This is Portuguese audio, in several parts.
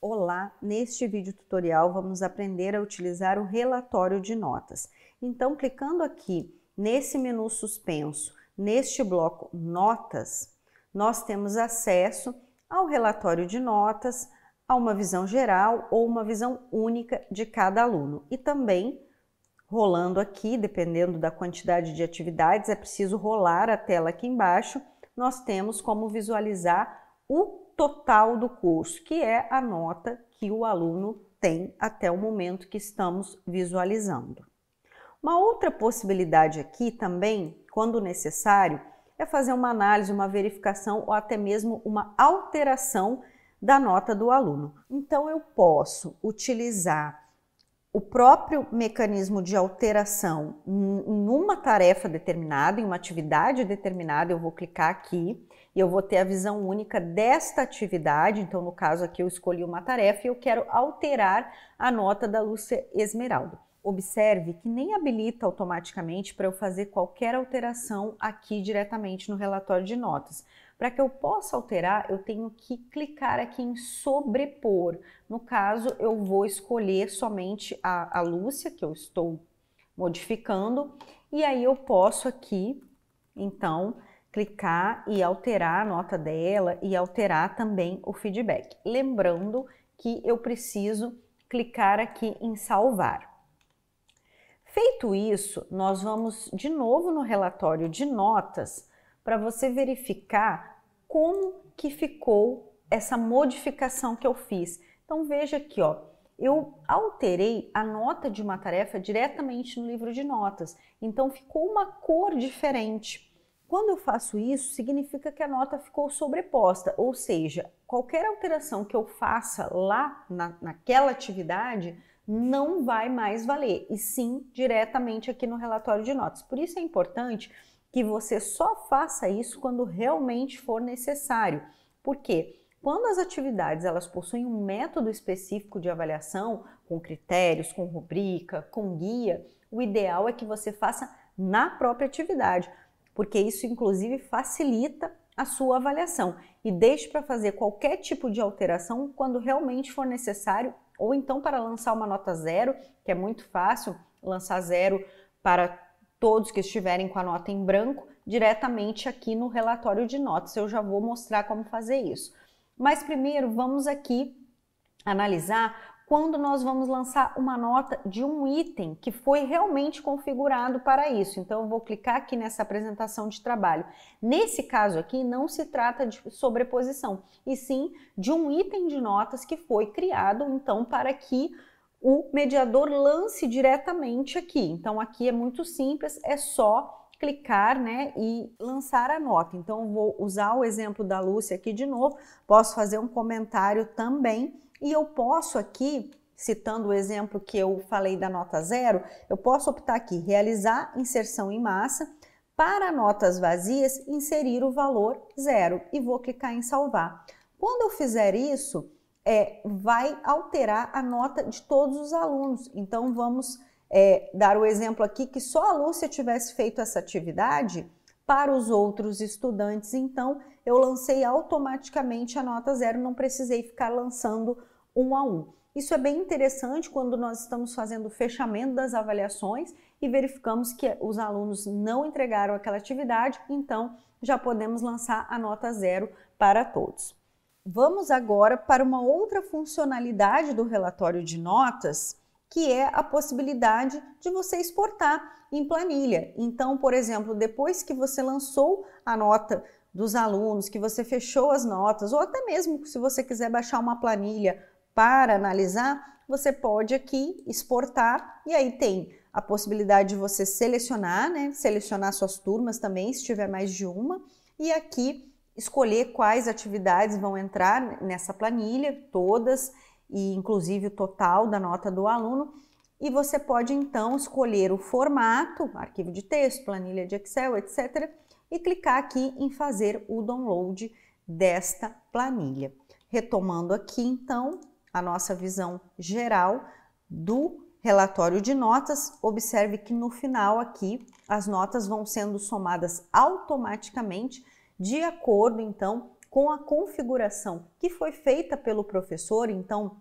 Olá, neste vídeo tutorial vamos aprender a utilizar o relatório de notas. Então, clicando aqui nesse menu suspenso, neste bloco Notas, nós temos acesso ao relatório de notas, a uma visão geral ou uma visão única de cada aluno. E também, rolando aqui, dependendo da quantidade de atividades, é preciso rolar a tela aqui embaixo, nós temos como visualizar o total do curso, que é a nota que o aluno tem até o momento que estamos visualizando. Uma outra possibilidade aqui também, quando necessário, é fazer uma análise, uma verificação ou até mesmo uma alteração da nota do aluno. Então eu posso utilizar o próprio mecanismo de alteração em uma tarefa determinada, em uma atividade determinada, eu vou clicar aqui e eu vou ter a visão única desta atividade. Então, no caso aqui, eu escolhi uma tarefa e eu quero alterar a nota da Lúcia Esmeralda. Observe que nem habilita automaticamente para eu fazer qualquer alteração aqui diretamente no relatório de notas. Para que eu possa alterar, eu tenho que clicar aqui em sobrepor. No caso, eu vou escolher somente a, a Lúcia, que eu estou modificando, e aí eu posso aqui, então, clicar e alterar a nota dela e alterar também o feedback. Lembrando que eu preciso clicar aqui em salvar. Feito isso, nós vamos de novo no relatório de notas para você verificar como que ficou essa modificação que eu fiz. Então veja aqui, ó, eu alterei a nota de uma tarefa diretamente no livro de notas, então ficou uma cor diferente. Quando eu faço isso, significa que a nota ficou sobreposta, ou seja, qualquer alteração que eu faça lá na, naquela atividade não vai mais valer, e sim diretamente aqui no relatório de notas. Por isso é importante que você só faça isso quando realmente for necessário. Por quê? Quando as atividades elas possuem um método específico de avaliação, com critérios, com rubrica, com guia, o ideal é que você faça na própria atividade, porque isso inclusive facilita a sua avaliação e deixe para fazer qualquer tipo de alteração quando realmente for necessário, ou então para lançar uma nota zero, que é muito fácil lançar zero para todos que estiverem com a nota em branco, diretamente aqui no relatório de notas. Eu já vou mostrar como fazer isso. Mas primeiro vamos aqui analisar quando nós vamos lançar uma nota de um item que foi realmente configurado para isso. Então, eu vou clicar aqui nessa apresentação de trabalho. Nesse caso aqui, não se trata de sobreposição, e sim de um item de notas que foi criado, então, para que o mediador lance diretamente aqui. Então aqui é muito simples, é só clicar né, e lançar a nota. Então vou usar o exemplo da Lúcia aqui de novo, posso fazer um comentário também e eu posso aqui, citando o exemplo que eu falei da nota zero, eu posso optar aqui, realizar inserção em massa, para notas vazias, inserir o valor zero e vou clicar em salvar. Quando eu fizer isso, é, vai alterar a nota de todos os alunos. Então, vamos é, dar o exemplo aqui que só a Lúcia tivesse feito essa atividade para os outros estudantes, então eu lancei automaticamente a nota zero, não precisei ficar lançando um a um. Isso é bem interessante quando nós estamos fazendo o fechamento das avaliações e verificamos que os alunos não entregaram aquela atividade, então já podemos lançar a nota zero para todos. Vamos agora para uma outra funcionalidade do relatório de notas, que é a possibilidade de você exportar em planilha. Então, por exemplo, depois que você lançou a nota dos alunos, que você fechou as notas, ou até mesmo se você quiser baixar uma planilha para analisar, você pode aqui exportar e aí tem a possibilidade de você selecionar, né? Selecionar suas turmas também, se tiver mais de uma, e aqui escolher quais atividades vão entrar nessa planilha, todas, e inclusive o total da nota do aluno. E você pode então escolher o formato, arquivo de texto, planilha de Excel, etc., e clicar aqui em fazer o download desta planilha. Retomando aqui então a nossa visão geral do relatório de notas, observe que no final aqui as notas vão sendo somadas automaticamente de acordo então com a configuração que foi feita pelo professor, então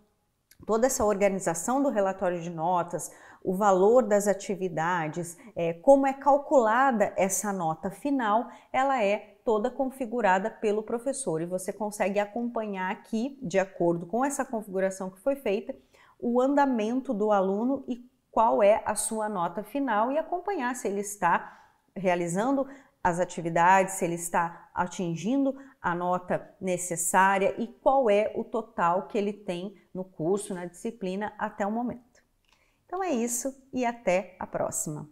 toda essa organização do relatório de notas, o valor das atividades, é, como é calculada essa nota final, ela é toda configurada pelo professor e você consegue acompanhar aqui, de acordo com essa configuração que foi feita, o andamento do aluno e qual é a sua nota final e acompanhar se ele está realizando as atividades, se ele está atingindo a nota necessária e qual é o total que ele tem no curso, na disciplina até o momento. Então é isso e até a próxima.